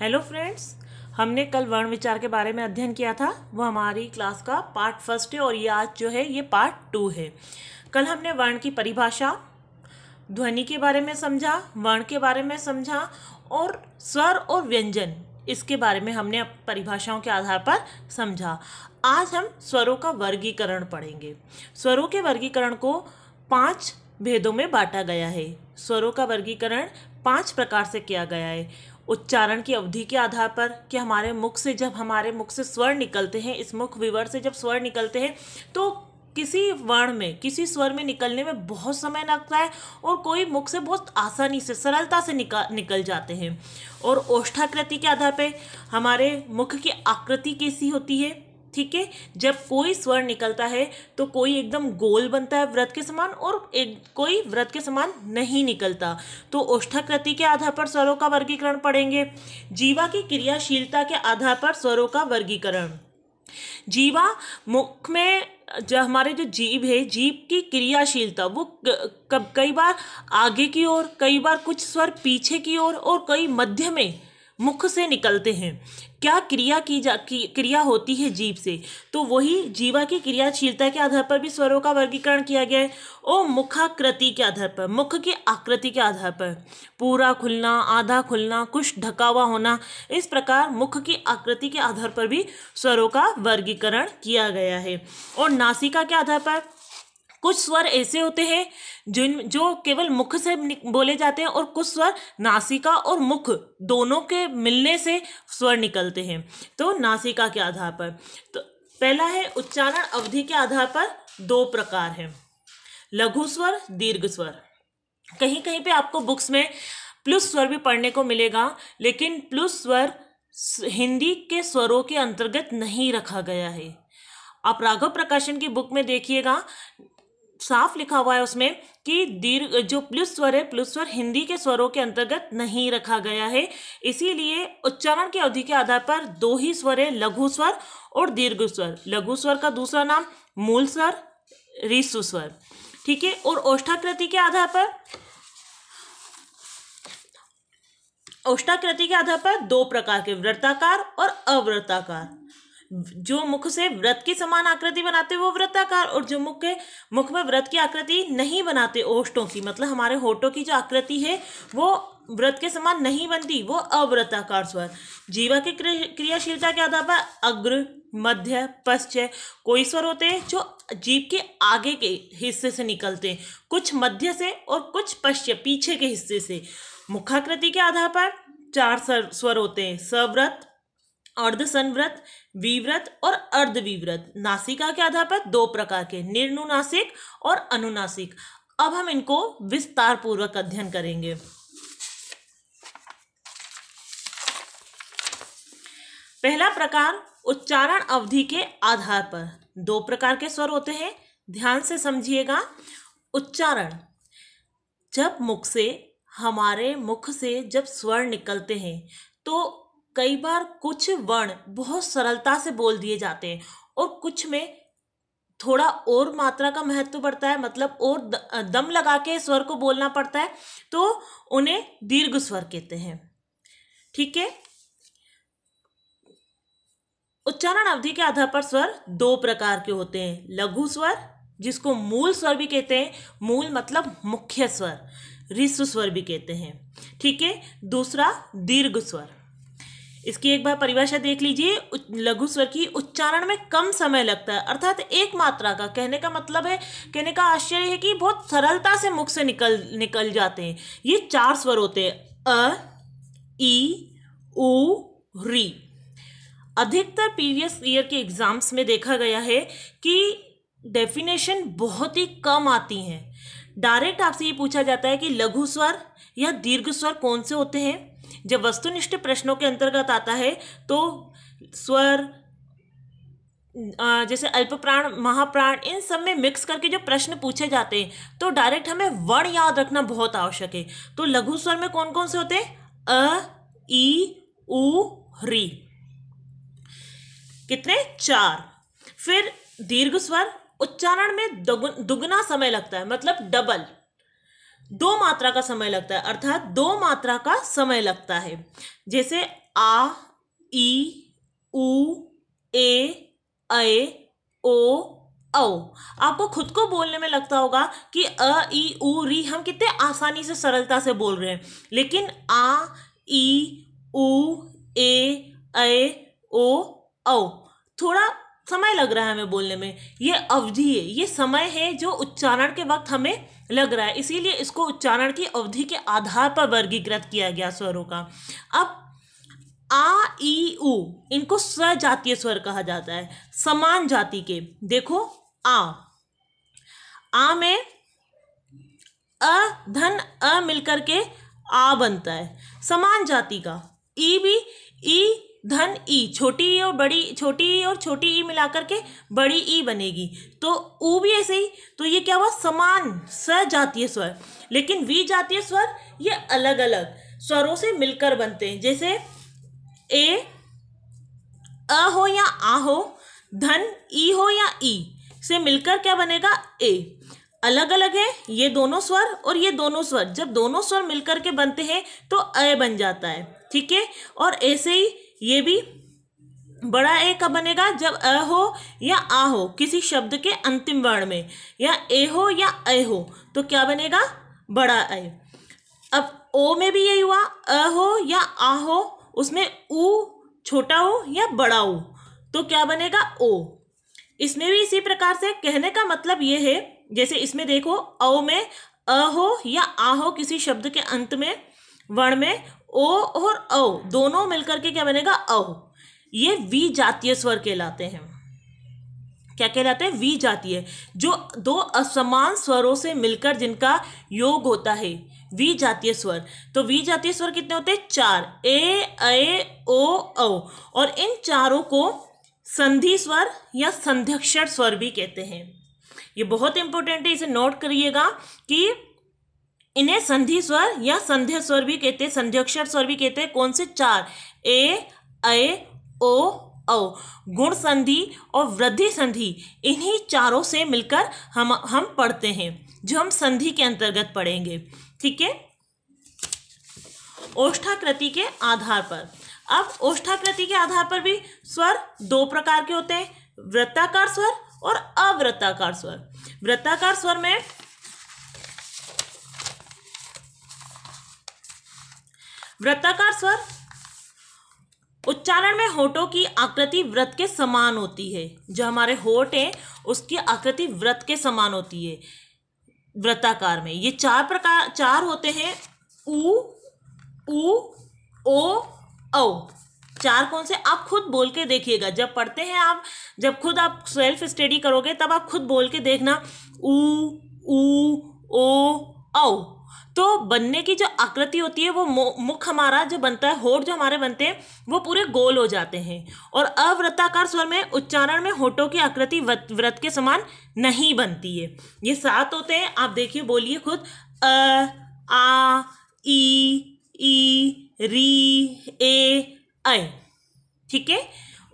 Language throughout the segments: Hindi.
हेलो फ्रेंड्स हमने कल वर्ण विचार के बारे में अध्ययन किया था वह हमारी क्लास का पार्ट फर्स्ट है और ये आज जो है ये पार्ट टू है कल हमने वर्ण की परिभाषा ध्वनि के बारे में समझा वर्ण के बारे में समझा और स्वर और व्यंजन इसके बारे में हमने परिभाषाओं के आधार पर समझा आज हम स्वरों का वर्गीकरण पढ़ेंगे स्वरों के वर्गीकरण को पाँच भेदों में बांटा गया है स्वरों का वर्गीकरण पांच प्रकार से किया गया है उच्चारण की अवधि के आधार पर कि हमारे मुख से जब हमारे मुख से स्वर निकलते हैं इस मुख विवर से जब स्वर निकलते हैं तो किसी वर्ण में किसी स्वर में निकलने में बहुत समय लगता है और कोई मुख से बहुत आसानी से सरलता से निकल निकल जाते हैं और ओष्ठाकृति के आधार पे हमारे मुख की आकृति कैसी होती है ठीक है जब कोई स्वर निकलता है तो कोई एकदम गोल बनता है व्रत के समान और एक कोई व्रत के समान नहीं निकलता तो ओष्ठाकृति के आधार पर स्वरों का वर्गीकरण पढ़ेंगे जीवा की क्रियाशीलता के आधार पर स्वरों का वर्गीकरण जीवा मुख में जो हमारे जो जीव है जीव की क्रियाशीलता वो कब कई बार आगे की ओर कई बार कुछ स्वर पीछे की ओर और, और कई मध्य में मुख से निकलते हैं क्या क्रिया की जा की क्रिया होती है जीव से तो वही जीवा की क्रियाशीलता के आधार पर भी स्वरों का वर्गीकरण किया गया है और मुखाकृति के आधार पर मुख की आकृति के आधार पर पूरा खुलना आधा खुलना कुछ ढका हुआ होना इस प्रकार मुख की आकृति के आधार पर भी स्वरों का वर्गीकरण किया गया है और नासिका के आधार पर कुछ स्वर ऐसे होते हैं जिन जो केवल मुख से बोले जाते हैं और कुछ स्वर नासिका और मुख दोनों के मिलने से स्वर निकलते हैं तो नासिका के आधार पर तो पहला है उच्चारण अवधि के आधार पर दो प्रकार है लघु स्वर दीर्घ स्वर कहीं कहीं पे आपको बुक्स में प्लुस स्वर भी पढ़ने को मिलेगा लेकिन प्लस स्वर हिंदी के स्वरों के अंतर्गत नहीं रखा गया है आप राघव प्रकाशन की बुक में देखिएगा साफ लिखा हुआ है उसमें कि दीर्घ जो प्लस स्वर है प्लस स्वर हिंदी के स्वरों के अंतर्गत नहीं रखा गया है इसीलिए उच्चारण की अवधि के आधार पर दो ही स्वर है लघु स्वर और दीर्घ स्वर लघु स्वर का दूसरा नाम मूल स्वर रिसु स्वर ठीक है और ओष्ठाकृति के आधार पर ओष्टाकृति के आधार पर दो प्रकार के वृत्ताकार और अवृत्ताकार जो मुख से व्रत की समान आकृति बनाते वो व्रताकार और जो मुख के मुख में व्रत की आकृति नहीं बनाते ओष्टों की मतलब हमारे होठों की जो आकृति है वो व्रत के समान नहीं बनती वो अव्रताकार स्वर जीवा की क्रियाशीलता के आधार पर अग्र मध्य पश्चय कोई स्वर होते हैं जो जीव के आगे के हिस्से से निकलते हैं कुछ मध्य से और कुछ पश्चय पीछे के हिस्से से मुखाकृति के आधार पर चार स्वर होते हैं सव्रत अर्धसन व्रत विव्रत और अर्धविव्रत नासिका के आधार पर दो प्रकार के निर्नुनासिक और अनुनासिक अब हम इनको विस्तार पूर्वक अध्ययन करेंगे पहला प्रकार उच्चारण अवधि के आधार पर दो प्रकार के स्वर होते हैं ध्यान से समझिएगा उच्चारण जब मुख से हमारे मुख से जब स्वर निकलते हैं तो कई बार कुछ वर्ण बहुत सरलता से बोल दिए जाते हैं और कुछ में थोड़ा और मात्रा का महत्व बढ़ता है मतलब और दम लगा के स्वर को बोलना पड़ता है तो उन्हें दीर्घ स्वर कहते हैं ठीक है उच्चारण अवधि के आधार पर स्वर दो प्रकार के होते हैं लघु स्वर जिसको मूल स्वर भी कहते हैं मूल मतलब मुख्य स्वर रिस्व स्वर भी कहते हैं ठीक है दूसरा दीर्घ स्वर इसकी एक बार परिभाषा देख लीजिए लघु स्वर की उच्चारण में कम समय लगता है अर्थात एक मात्रा का कहने का मतलब है कहने का आश्चर्य है कि बहुत सरलता से मुख से निकल निकल जाते हैं ये चार स्वर होते हैं अ ई उ री अधिकतर प्रीवियस ईयर के एग्ज़ाम्स में देखा गया है कि डेफिनेशन बहुत ही कम आती हैं डायरेक्ट आपसे ये पूछा जाता है कि लघु स्वर या दीर्घ स्वर कौन से होते हैं जब वस्तुनिष्ठ प्रश्नों के अंतर्गत आता है तो स्वर जैसे अल्पप्राण महाप्राण इन सब में मिक्स करके जो प्रश्न पूछे जाते हैं तो डायरेक्ट हमें वर्ण याद रखना बहुत आवश्यक है तो लघु स्वर में कौन कौन से होते हैं अ ई उ री कितने चार फिर दीर्घ स्वर उच्चारण में दुगुना समय लगता है मतलब डबल दो मात्रा का समय लगता है अर्थात दो मात्रा का समय लगता है जैसे आ ई ऊ ए अए ओ औ आपको खुद को बोलने में लगता होगा कि अ ई ऊ री हम कितने आसानी से सरलता से बोल रहे हैं लेकिन आ ई ऊ ए अए ओ औ थोड़ा समय लग रहा है हमें बोलने में ये अवधि है ये समय है जो उच्चारण के वक्त हमें लग रहा है इसीलिए इसको उच्चारण की अवधि के आधार पर वर्गीकृत किया गया स्वरों का अब आ ई उ इनको स्वजातीय स्वर कहा जाता है समान जाति के देखो आ आ में अ धन अ मिलकर के आ बनता है समान जाति का ई भी ई धन ई छोटी ई और बड़ी छोटी ई और छोटी ई मिलाकर के बड़ी ई बनेगी तो ऊ भी ऐसे ही तो ये क्या हुआ समान स जातीय स्वर लेकिन वी जातीय स्वर ये अलग अलग स्वरों से मिलकर बनते हैं जैसे ए अ हो या आ हो धन ई हो या ई से मिलकर क्या बनेगा ए अलग अलग है ये दोनों स्वर और ये दोनों स्वर जब दोनों स्वर मिलकर के बनते हैं तो अ बन जाता है ठीक है और ऐसे ही ये भी बड़ा ए कब बनेगा जब अ हो या आ हो किसी शब्द के अंतिम वर्ण में या ए हो या अ हो तो क्या बनेगा बड़ा ए अब ओ में भी यही हुआ अ हो या आ हो उसमें ऊ छोटा हो या बड़ा हो तो क्या बनेगा ओ इसमें भी इसी प्रकार से कहने का मतलब ये है जैसे इसमें देखो औ में अ हो या आ हो किसी शब्द के अंत में वर्ण में ओ और औ दोनों मिलकर के क्या बनेगा औ ये वी जातीय स्वर कहलाते हैं क्या कहलाते हैं वी जातीय जो दो असमान स्वरों से मिलकर जिनका योग होता है वी जातीय स्वर तो वी जातीय स्वर कितने होते हैं चार ए ए ओ औ और इन चारों को संधि स्वर या संध्यक्षर स्वर भी कहते हैं ये बहुत इंपॉर्टेंट है इसे नोट करिएगा कि इन्हें संधि स्वर या संध्या स्वर भी कहते हैं संध्याक्षर स्वर भी कहते हैं कौन से चार ए ए ओ औ गुण संधि और वृद्धि संधि इन्हीं चारों से मिलकर हम हम पढ़ते हैं जो हम संधि के अंतर्गत पढ़ेंगे ठीक है ओष्ठाकृति के आधार पर अब ओष्ठाकृति के आधार पर भी स्वर दो प्रकार के होते हैं वृत्ताकार स्वर और अवृत्ताकार स्वर वृत्ताकार स्वर में वृत्ताकार स्वर उच्चारण में होठों की आकृति व्रत के समान होती है जो हमारे होठ हैं उसकी आकृति व्रत के समान होती है वृत्ताकार में ये चार प्रकार चार होते हैं ऊ उ, ओ औ चार कौन से आप खुद बोल के देखिएगा जब पढ़ते हैं आप जब खुद आप सेल्फ स्टडी करोगे तब आप खुद बोल के देखना ऊ ऊ ओ औ तो बनने की जो आकृति होती है वो मुख हमारा जो बनता है होठ जो हमारे बनते हैं वो पूरे गोल हो जाते हैं और अवृत्ताकार स्वर में उच्चारण में होठों की आकृति व्रत के समान नहीं बनती है ये सात होते हैं आप देखिए बोलिए खुद अ आ ई ई री ए ऐ ठीक है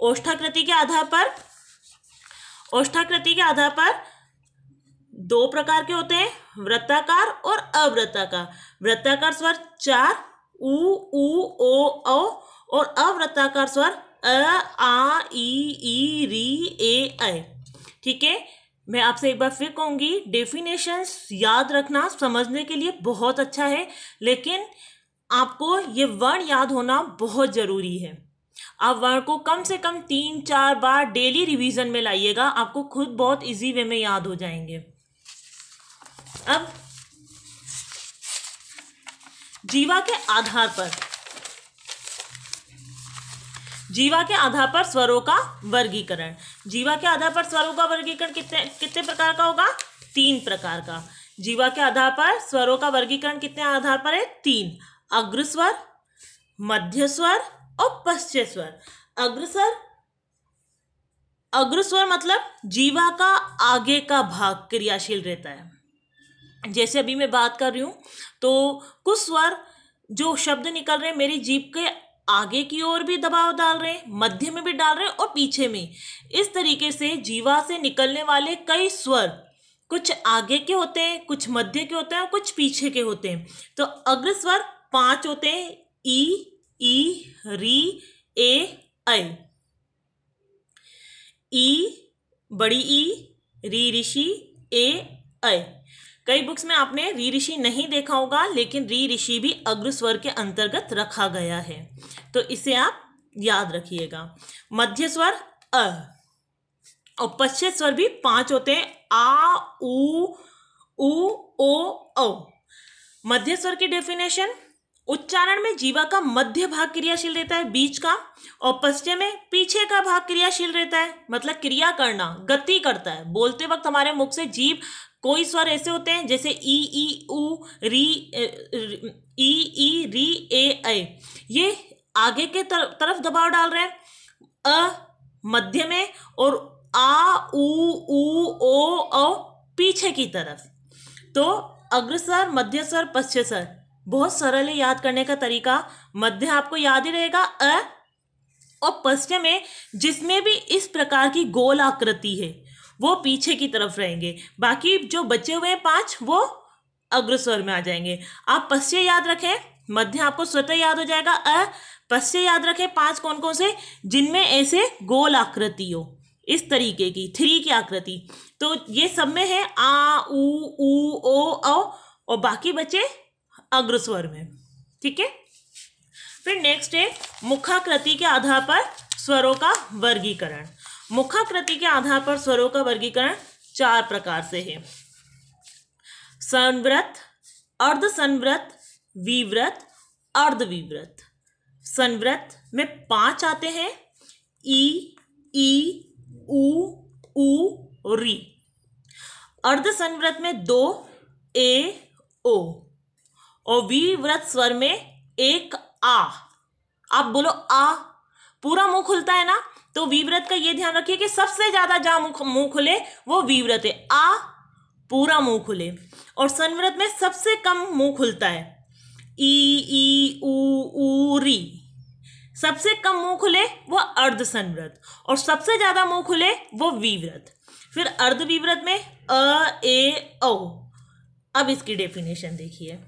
ओष्ठाकृति के आधार पर ओष्ठाकृति के आधार पर दो प्रकार के होते हैं वृत्ताकार और अवृत्ताकार वृत्ताकार स्वर चार उ ऊ ओ ओ और अवृत्ताकार स्वर अ आ ई ई री ए ऐ ठीक है मैं आपसे एक बार फिर कहूँगी डेफिनेशंस याद रखना समझने के लिए बहुत अच्छा है लेकिन आपको ये वर्ण याद होना बहुत ज़रूरी है आप वर्ण को कम से कम तीन चार बार डेली रिवीजन में लाइएगा आपको खुद बहुत इजी वे में याद हो जाएंगे अब जीवा के आधार पर जीवा के आधार पर स्वरों का वर्गीकरण जीवा के आधार पर स्वरों का वर्गीकरण कितने कितने प्रकार का होगा तीन प्रकार का जीवा के आधार पर स्वरों का वर्गीकरण कितने आधार पर है तीन अग्रस्वर मध्य स्वर और पश्चिम स्वर अग्रस्वर अग्रस्वर मतलब जीवा का आगे का भाग क्रियाशील रहता है जैसे अभी मैं बात कर रही हूँ तो कुछ स्वर जो शब्द निकल रहे हैं मेरी जीप के आगे की ओर भी दबाव डाल रहे हैं मध्य में भी डाल रहे हैं और पीछे में इस तरीके से जीवा से निकलने वाले कई स्वर कुछ आगे के होते हैं कुछ मध्य के होते हैं और कुछ पीछे के होते हैं तो अग्र स्वर पांच होते हैं ई ई री ए ऐ ई बड़ी ई री ऋषि ए ऐ कई बुक्स में आपने री ऋषि नहीं देखा होगा लेकिन री ऋषि भी अग्रस्वर के अंतर्गत रखा गया है तो इसे आप याद रखिएगा मध्य स्वर अ और पश्चिम स्वर भी पांच होते हैं आ उ ओ औ मध्य स्वर की डेफिनेशन उच्चारण में जीवा का मध्य भाग क्रियाशील रहता है बीच का और पश्चिम में पीछे का भाग क्रियाशील रहता है मतलब क्रिया करना गति करता है बोलते वक्त हमारे मुख से जीव कोई स्वर ऐसे होते हैं जैसे ई ई उ री ई ई री ए ए ये आगे के तर, तरफ दबाव डाल रहे हैं अ मध्य में और आ ऊ ऊ ओ औ पीछे की तरफ तो अग्रसर मध्य स्वर पश्चिम स्वर बहुत सरल है याद करने का तरीका मध्य आपको याद ही रहेगा अ और पश्चिम में जिसमें भी इस प्रकार की गोल आकृति है वो पीछे की तरफ रहेंगे बाकी जो बचे हुए हैं पाँच वो अग्रस्वर में आ जाएंगे आप पश्य याद रखें मध्य आपको स्वतः याद हो जाएगा अ पश्य याद रखें पांच कौन कौन से जिनमें ऐसे गोल आकृति हो इस तरीके की थ्री की आकृति तो ये सब में है आ ऊ ऊ ओ औ और बाकी बचे अग्रस्वर में ठीक है फिर नेक्स्ट है मुखाकृति के आधार पर स्वरों का वर्गीकरण मुखाकृति के आधार पर स्वरों का वर्गीकरण चार प्रकार से है संव्रत अर्ध संव्रत विव्रत अर्धविव्रत संव्रत में पांच आते हैं ई ई उ उ री अर्ध संव्रत में दो ए ओ और विव्रत स्वर में एक आ आप बोलो आ पूरा मुंह खुलता है ना तो वीव्रत का ये ध्यान रखिए कि सबसे ज्यादा जहां मुंह खुले वो वीव्रत है आ पूरा मुंह खुले और सनव्रत में सबसे कम मुंह खुलता है ई ई ऊ री सबसे कम मुंह खुले वो अर्ध सनव्रत और सबसे ज्यादा मुंह खुले वो विव्रत फिर अर्ध विव्रत में अ ए औ अब इसकी डेफिनेशन देखिए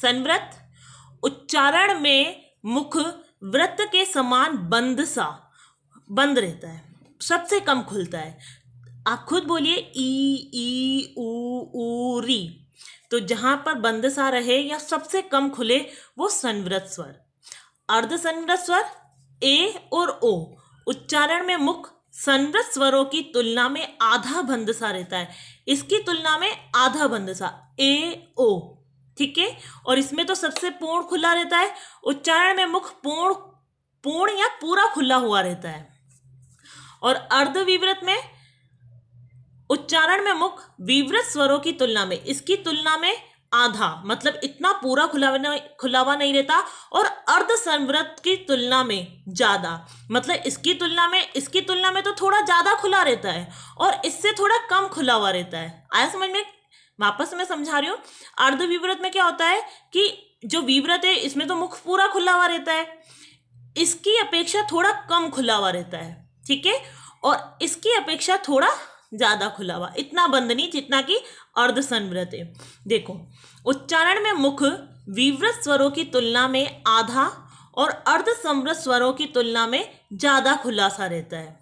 संव्रत उच्चारण में मुख व्रत के समान बंद सा बंद रहता है सबसे कम खुलता है आप खुद बोलिए ई ई ऊ री तो जहाँ पर बंद सा रहे या सबसे कम खुले वो संवृत स्वर अर्ध संवृत स्वर ए और ओ उच्चारण में मुख संवृत स्वरों की तुलना में आधा बंद सा रहता है इसकी तुलना में आधा बंद सा ए ओ ठीक है और इसमें तो सबसे पूर्ण खुला रहता है उच्चारण में मुख पूर्ण पूर्ण या पूरा खुला हुआ रहता है और अर्धविव्रत में उच्चारण में मुख विव्रत स्वरों की तुलना में इसकी तुलना में आधा मतलब इतना पूरा खुलावा नहीं खुलावा नहीं रहता और अर्ध संवृत की तुलना में ज़्यादा मतलब इसकी तुलना में इसकी तुलना में तो थोड़ा ज़्यादा खुला रहता है और इससे थोड़ा कम खुला हुआ रहता है आया समझ में वापस मैं समझा रही हूँ अर्ध में क्या होता है कि जो विव्रत है इसमें तो मुख पूरा खुला हुआ रहता है इसकी अपेक्षा थोड़ा कम खुला हुआ रहता है ठीक है और इसकी अपेक्षा थोड़ा ज़्यादा खुला हुआ इतना बंद नहीं जितना कि अर्ध संवृत है देखो उच्चारण में मुख विवृत स्वरों की तुलना में आधा और अर्ध संवृत स्वरों की तुलना में ज़्यादा खुलासा रहता है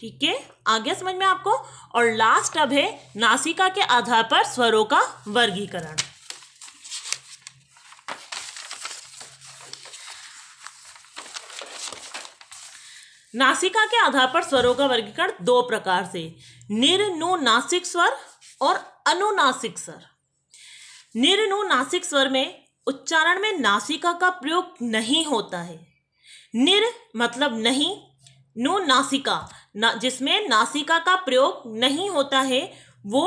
ठीक है आगे समझ में आपको और लास्ट अब है नासिका के आधार पर स्वरों का वर्गीकरण नासिका के आधार पर स्वरों का वर्गीकरण दो प्रकार से निर्नुनासिक स्वर और अनुनासिक स्वर निर्नुनासिक स्वर में उच्चारण में नासिका का प्रयोग नहीं होता है निर मतलब नहीं नु नासिका ना जिसमें नासिका का प्रयोग नहीं होता है वो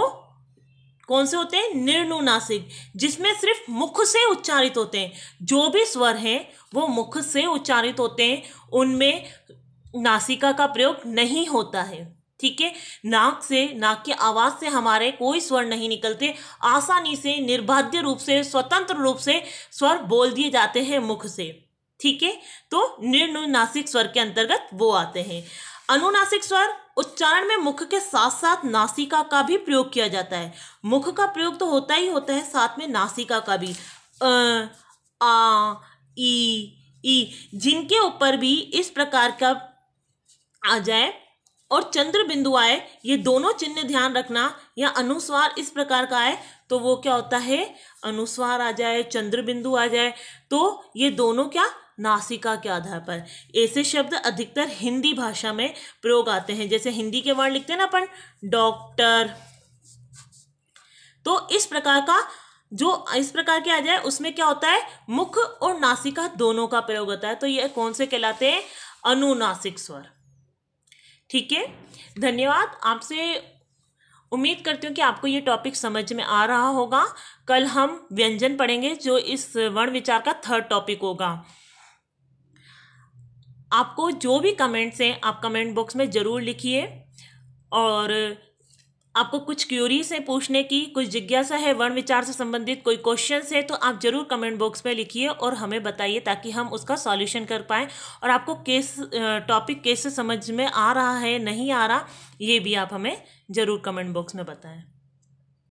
कौन से होते हैं निर्नुनासिक जिसमें सिर्फ मुख से उच्चारित होते हैं जो भी स्वर हैं वो मुख से उच्चारित होते हैं उनमें नासिका का प्रयोग नहीं होता है ठीक है नाक से नाक की आवाज़ से हमारे कोई स्वर नहीं निकलते आसानी से निर्बाध्य रूप से स्वतंत्र रूप से स्वर बोल दिए जाते हैं मुख से ठीक है तो निर्नुनासिक स्वर के अंतर्गत वो आते हैं अनुनासिक स्वर उच्चारण में मुख के साथ साथ नासिका का भी प्रयोग किया जाता है मुख का प्रयोग तो होता ही होता है साथ में नासिका का भी अ आ ई ई जिनके ऊपर भी इस प्रकार का आ जाए और चंद्र बिंदु आए ये दोनों चिन्ह ध्यान रखना या अनुस्वार इस प्रकार का आए तो वो क्या होता है अनुस्वार आ जाए चंद्र बिंदु आ जाए तो ये दोनों क्या नासिका के आधार पर ऐसे शब्द अधिकतर हिंदी भाषा में प्रयोग आते हैं जैसे हिंदी के वर्ड लिखते हैं ना अपन डॉक्टर तो इस प्रकार का जो इस प्रकार के आ जाए उसमें क्या होता है मुख और नासिका दोनों का प्रयोग होता है तो ये कौन से कहलाते हैं अनुनासिक स्वर ठीक है धन्यवाद आपसे उम्मीद करती हूँ कि आपको ये टॉपिक समझ में आ रहा होगा कल हम व्यंजन पढ़ेंगे जो इस वर्ण विचार का थर्ड टॉपिक होगा आपको जो भी कमेंट्स हैं आप कमेंट बॉक्स में ज़रूर लिखिए और आपको कुछ क्यूरीज है पूछने की कुछ जिज्ञासा है वर्ण विचार से संबंधित कोई क्वेश्चन है तो आप जरूर कमेंट बॉक्स में लिखिए और हमें बताइए ताकि हम उसका सॉल्यूशन कर पाएँ और आपको केस टॉपिक कैसे समझ में आ रहा है नहीं आ रहा ये भी आप हमें ज़रूर कमेंट बॉक्स में बताएं